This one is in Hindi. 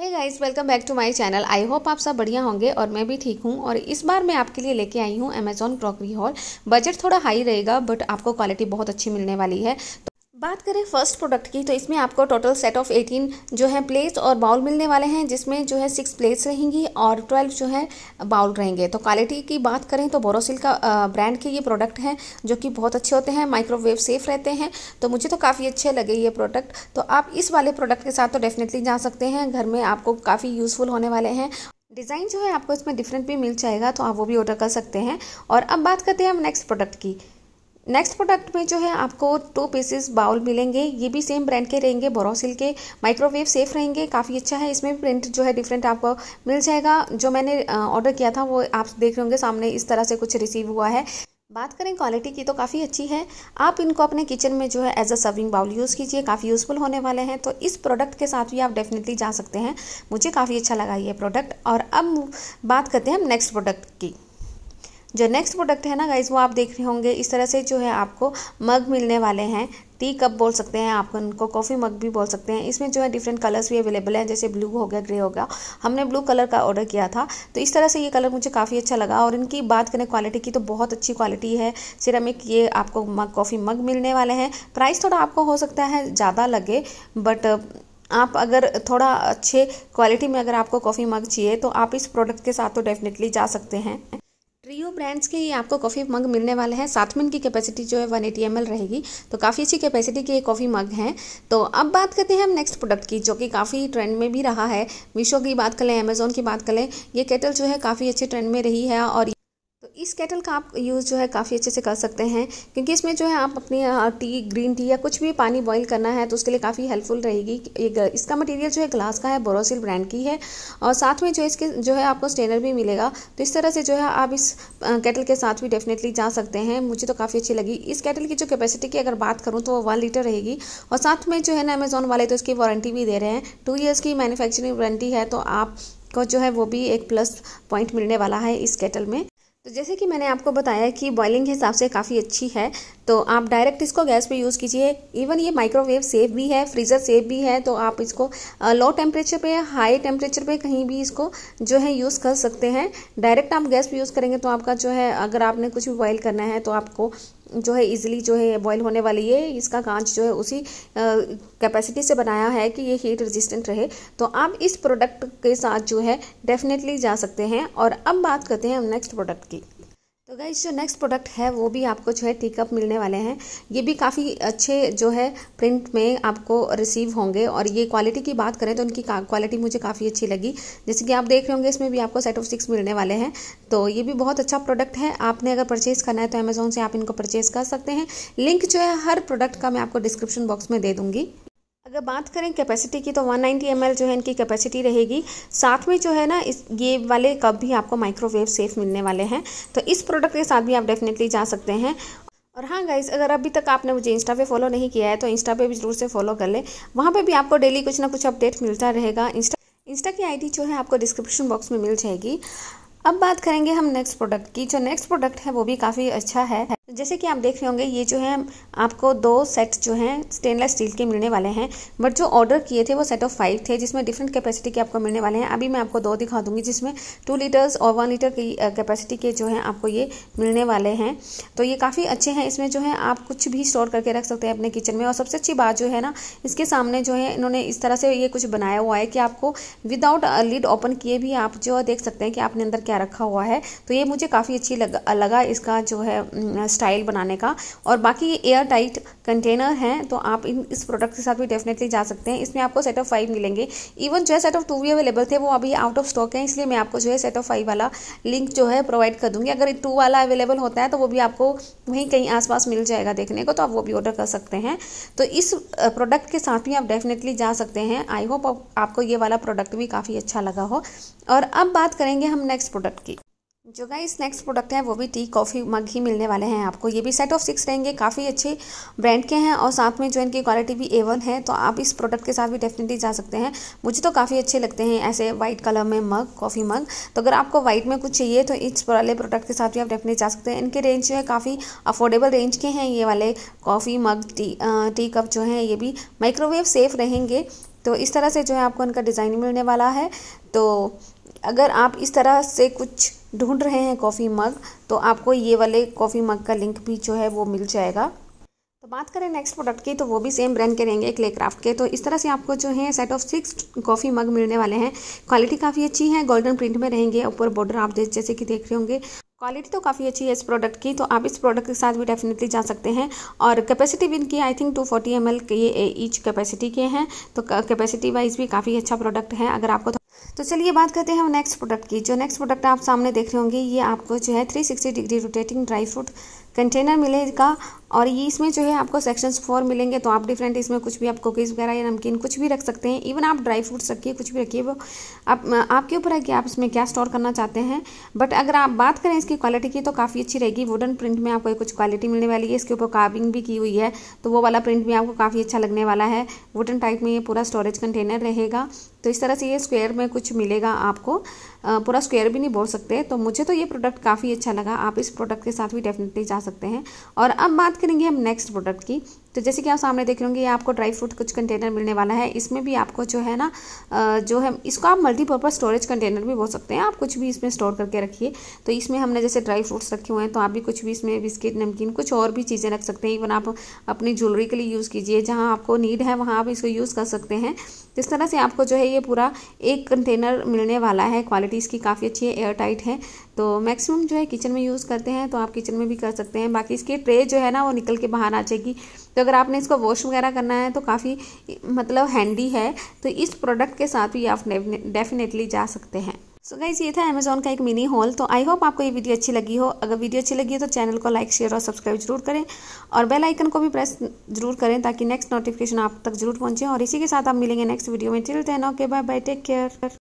hey guys welcome back to my channel I hope आप सब बढ़िया होंगे और मैं भी ठीक हूँ और इस बार मैं आपके लिए लेके आई हूँ अमेजॉन क्रॉकरी हॉल बजट थोड़ा हाई रहेगा बट आपको क्वालिटी बहुत अच्छी मिलने वाली है तो बात करें फर्स्ट प्रोडक्ट की तो इसमें आपको टोटल सेट ऑफ 18 जो है प्लेट्स और बाउल मिलने वाले हैं जिसमें जो है सिक्स प्लेट्स रहेंगी और 12 जो है बाउल रहेंगे तो क्वालिटी की बात करें तो बोरोसिल का ब्रांड के ये प्रोडक्ट हैं जो कि बहुत अच्छे होते हैं माइक्रोवेव सेफ रहते हैं तो मुझे तो काफ़ी अच्छे लगे ये प्रोडक्ट तो आप इस वाले प्रोडक्ट के साथ तो डेफिनेटली जा सकते हैं घर में आपको काफ़ी यूज़फुल होने वाले हैं डिज़ाइन जो है आपको इसमें डिफरेंट भी मिल जाएगा तो आप वो भी ऑर्डर कर सकते हैं और अब बात करते हैं हम नेक्स्ट प्रोडक्ट की नेक्स्ट प्रोडक्ट में जो है आपको टू पीसेस बाउल मिलेंगे ये भी सेम ब्रांड के रहेंगे बोरोसिल के माइक्रोवेव सेफ रहेंगे काफ़ी अच्छा है इसमें भी प्रिंट जो है डिफरेंट आपको मिल जाएगा जो मैंने ऑर्डर किया था वो आप देख रहे होंगे सामने इस तरह से कुछ रिसीव हुआ है बात करें क्वालिटी की तो काफ़ी अच्छी है आप इनको अपने किचन में जो है as a serving bowl use कीजिए काफ़ी यूज़फुल होने वाले हैं तो इस प्रोडक्ट के साथ भी आप डेफिनेटली जा सकते हैं मुझे काफ़ी अच्छा लगा ये प्रोडक्ट और अब बात करते हैं हम नेक्स्ट प्रोडक्ट की जो नेक्स्ट प्रोडक्ट है ना गाइज वो आप देख रहे होंगे इस तरह से जो है आपको मग मिलने वाले हैं टी कप बोल सकते हैं आप उनको कॉफ़ी मग भी बोल सकते हैं इसमें जो है डिफरेंट कलर्स भी अवेलेबल हैं जैसे ब्लू हो गया ग्रे हो गया हमने ब्लू कलर का ऑर्डर किया था तो इस तरह से ये कलर मुझे काफ़ी अच्छा लगा और इनकी बात करें क्वालिटी की तो बहुत अच्छी क्वालिटी है एक ये आपको मग कॉफ़ी मग मिलने वाले हैं प्राइस थोड़ा आपको हो सकता है ज़्यादा लगे बट आप अगर थोड़ा अच्छे क्वालिटी में अगर आपको कॉफ़ी मग चाहिए तो आप इस प्रोडक्ट के साथ तो डेफिनेटली जा सकते हैं रियो ब्रांड्स के ये आपको कॉफ़ी मग मिलने वाले हैं साथ में इनकी कैपेसिटी जो है वन एटी एम रहेगी तो काफ़ी अच्छी कैपेसिटी के ये कॉफ़ी मग हैं तो अब बात करते हैं हम नेक्स्ट प्रोडक्ट की जो कि काफ़ी ट्रेंड में भी रहा है मीशो की बात कर लें अमेज़ोन की बात कर लें ये केटल जो है काफ़ी अच्छे ट्रेंड में रही है और इस केटल का आप यूज़ जो है काफ़ी अच्छे से कर सकते हैं क्योंकि इसमें जो है आप अपनी टी ग्रीन टी या कुछ भी पानी बॉईल करना है तो उसके लिए काफ़ी हेल्पफुल रहेगी ये इसका मटेरियल जो है ग्लास का है बोरोसिल ब्रांड की है और साथ में जो इसके जो है आपको स्टेनर भी मिलेगा तो इस तरह से जो है आप इस केटल के साथ भी डेफिनेटली जा सकते हैं मुझे तो काफ़ी अच्छी लगी इस केटल की जो कैपेसिटी की अगर बात करूँ तो वो वन लीटर रहेगी और साथ में जो है ना अमेज़ोन वाले तो इसकी वारंटी भी दे रहे हैं टू ईयर्स की मैन्युफैक्चरिंग वारंटी है तो आप को जो है वो भी एक प्लस पॉइंट मिलने वाला है इस केटल में तो जैसे कि मैंने आपको बताया कि बॉइलिंग के हिसाब से काफ़ी अच्छी है तो आप डायरेक्ट इसको गैस पे यूज़ कीजिए इवन ये माइक्रोवेव सेफ भी है फ्रीज़र सेफ भी है तो आप इसको लो टेम्परेचर पे हाई टेम्परेचर पे कहीं भी इसको जो है यूज़ कर सकते हैं डायरेक्ट आप गैस पे यूज़ करेंगे तो आपका जो है अगर आपने कुछ भी बॉयल करना है तो आपको जो है इजीली जो है बॉयल होने वाली है इसका कांच जो है उसी कैपेसिटी से बनाया है कि ये हीट रेजिस्टेंट रहे तो आप इस प्रोडक्ट के साथ जो है डेफिनेटली जा सकते हैं और अब बात करते हैं हम नेक्स्ट प्रोडक्ट की तो गाइज जो नेक्स्ट प्रोडक्ट है वो भी आपको जो है टीकअप मिलने वाले हैं ये भी काफ़ी अच्छे जो है प्रिंट में आपको रिसीव होंगे और ये क्वालिटी की बात करें तो उनकी क्वालिटी मुझे काफ़ी अच्छी लगी जैसे कि आप देख रहे होंगे इसमें भी आपको सेट ऑफ सिक्स मिलने वाले हैं तो ये भी बहुत अच्छा प्रोडक्ट है आपने अगर परचेज़ करना है तो अमेज़ोन से आप इनको परचेज़ कर सकते हैं लिंक जो है हर प्रोडक्ट का मैं आपको डिस्क्रिप्शन बॉक्स में दे दूँगी अगर बात करें कैपेसिटी की तो 190 नाइन्टी जो है इनकी कैपेसिटी रहेगी साथ में जो है ना इस ये वाले कप भी आपको माइक्रोवेव सेफ मिलने वाले हैं तो इस प्रोडक्ट के साथ भी आप डेफिनेटली जा सकते हैं और हाँ गाइज अगर अभी तक आपने मुझे इंस्टा पे फॉलो नहीं किया है तो इंस्टा पे भी ज़रूर से फॉलो कर लें वहाँ पे भी आपको डेली कुछ ना कुछ अपडेट मिलता रहेगा इंस्टा इंस्टा की आईडी जो है आपको डिस्क्रिप्शन बॉक्स में मिल जाएगी अब बात करेंगे हम नेक्स्ट प्रोडक्ट की जो नेक्स्ट प्रोडक्ट है वो भी काफ़ी अच्छा है जैसे कि आप देख रहे होंगे ये जो है आपको दो सेट जो हैं स्टेनलेस स्टील के मिलने वाले हैं बट जो ऑर्डर किए थे वो सेट ऑफ फाइव थे जिसमें डिफरेंट कैपेसिटी के आपको मिलने वाले हैं अभी मैं आपको दो दिखा दूंगी जिसमें टू लीटर्स और वन लीटर की कैपेसिटी के जो है आपको ये मिलने वाले हैं तो ये काफ़ी अच्छे हैं इसमें जो है आप कुछ भी स्टोर करके रख सकते हैं अपने किचन में और सबसे अच्छी बात जो है ना इसके सामने जो है इन्होंने इस तरह से ये कुछ बनाया हुआ है कि आपको विदाउट लीड ओपन किए भी आप जो देख सकते हैं कि आपने अंदर क्या रखा हुआ है तो ये मुझे काफ़ी अच्छी लगा इसका जो है स्टाइल बनाने का और बाकी ये एयर टाइट कंटेनर हैं तो आप इन इस प्रोडक्ट के साथ भी डेफिनेटली जा सकते हैं इसमें आपको सेट ऑफ फाइव मिलेंगे इवन जो है सेट ऑफ टू भी अवेलेबल थे वो अभी आउट ऑफ स्टॉक है इसलिए मैं आपको जो है सेट ऑफ फाइव वाला लिंक जो है प्रोवाइड कर दूंगी अगर टू वाला अवेलेबल होता है तो वो भी आपको वहीं कहीं आसपास मिल जाएगा देखने को तो आप वो भी ऑर्डर कर सकते हैं तो इस प्रोडक्ट के साथ भी आप डेफिनेटली जा सकते हैं आई होप आपको ये वाला प्रोडक्ट भी काफ़ी अच्छा लगा हो और अब बात करेंगे हम नेक्स्ट प्रोडक्ट की जो गाइस नेक्स्ट प्रोडक्ट है वो भी टी कॉफ़ी मग ही मिलने वाले हैं आपको ये भी सेट ऑफ सिक्स रहेंगे काफ़ी अच्छे ब्रांड के हैं और साथ में जो इनकी क्वालिटी भी ए वन है तो आप इस प्रोडक्ट के साथ भी डेफिनेटली जा सकते हैं मुझे तो काफ़ी अच्छे लगते हैं ऐसे वाइट कलर में मग कॉफ़ी मग तो अगर आपको वाइट में कुछ चाहिए तो इस वाले प्रोडक्ट के साथ भी आप डेफिनेटली जा सकते हैं इनके रेंज जो है काफ़ी अफोर्डेबल रेंज के हैं ये वाले coffee mug tea tea cup जो हैं ये भी माइक्रोवेव सेफ रहेंगे तो इस तरह से जो है आपको इनका डिज़ाइन मिलने वाला है तो अगर आप इस तरह से कुछ ढूंढ रहे हैं कॉफ़ी मग तो आपको ये वाले कॉफ़ी मग का लिंक भी जो है वो मिल जाएगा तो बात करें नेक्स्ट प्रोडक्ट की तो वो भी सेम ब्रांड के रहेंगे क्ले क्राफ्ट के तो इस तरह से आपको जो है set of six coffee mug मिलने वाले हैं क्वालिटी काफ़ी अच्छी है गोल्डन प्रिंट में रहेंगे ऊपर बॉर्डर आप जैसे कि देख रहे होंगे क्वालिटी तो काफ़ी अच्छी है इस प्रोडक्ट की तो आप इस प्रोडक्ट के साथ भी डेफिनेटली जा सकते हैं और कैपेसिटी भी इनकी I think 240 forty M L ये ईच कैपेसिटी के हैं तो कैपेसिटी वाइज भी काफ़ी अच्छा प्रोडक्ट है अगर आपको तो चलिए बात करते हैं हम नेक्स्ट प्रोडक्ट की जो नेक्स्ट प्रोडक्ट आप सामने देख रहे होंगे ये आपको जो है 360 degree rotating dry fruit container मिलेगा और ये इसमें जो है आपको सेक्शंस फोर मिलेंगे तो आप डिफरेंट इसमें कुछ भी आप कुकीज़ वगैरह या नमकीन कुछ भी रख सकते हैं इवन आप ड्राई फ्रूट्स रखिए कुछ भी रखिए वो आप आपके ऊपर है कि आप इसमें क्या स्टोर करना चाहते हैं बट अगर आप बात करें इसकी क्वालिटी की तो काफ़ी अच्छी रहेगी वुडन प्रिंट में आपको कुछ क्वालिटी मिलने वाली है इसके ऊपर कार्विंग भी की हुई है तो वो वाला प्रिंट भी आपको काफ़ी अच्छा लगने वाला है वुडन टाइप में ये पूरा स्टोरेज कंटेनर रहेगा तो इस तरह से ये स्क्वेयर में कुछ मिलेगा आपको पूरा स्क्वायर भी नहीं बोल सकते तो मुझे तो ये प्रोडक्ट काफ़ी अच्छा लगा आप इस प्रोडक्ट के साथ भी डेफिनेटली जा सकते हैं और अब बात करेंगे हम नेक्स्ट प्रोडक्ट की तो जैसे कि आप सामने देख रहे होंगे ये आपको ड्राई फ्रूट कुछ कंटेनर मिलने वाला है इसमें भी आपको जो है ना जो है इसको आप मल्टीपर्पज़ स्टोरेज कंटेनर भी बोल सकते हैं आप कुछ भी इसमें स्टोर करके रखिए तो इसमें हमने जैसे ड्राई फ्रूट्स रखे हुए हैं तो आप भी कुछ भी इसमें बिस्किट नमकीन कुछ और भी चीज़ें रख सकते हैं इवन आप अपनी ज्वेलरी के लिए यूज़ कीजिए जहाँ आपको नीड है वहाँ आप इसको यूज़ कर सकते हैं इस तरह से आपको जो है ये पूरा एक कंटेनर मिलने वाला है क्वालिटी इसकी काफ़ी अच्छी है एयर टाइट है तो मैक्सिमम जो है किचन में यूज़ करते हैं तो आप किचन में भी कर सकते हैं बाकी इसकी ट्रे जो है ना वो निकल के बाहर आ जाएगी तो अगर आपने इसको वॉश वगैरह करना है तो काफ़ी मतलब हैंडी है तो इस प्रोडक्ट के साथ भी आप डेफिनेटली जा सकते हैं सो so गाइज ये था अमेजोन का एक मिनी हॉल तो आई होप आपको ये वीडियो अच्छी लगी हो अगर वीडियो अच्छी लगी हो तो चैनल को लाइक शेयर और सब्सक्राइब जरूर करें और बेल आइकन को भी प्रेस जरूर करें ताकि नेक्स्ट नोटिफिकेशन आप तक जरूर पहुंचे और इसी के साथ आप मिलेंगे नेक्स्ट वीडियो में टिल हैं okay bye bye take care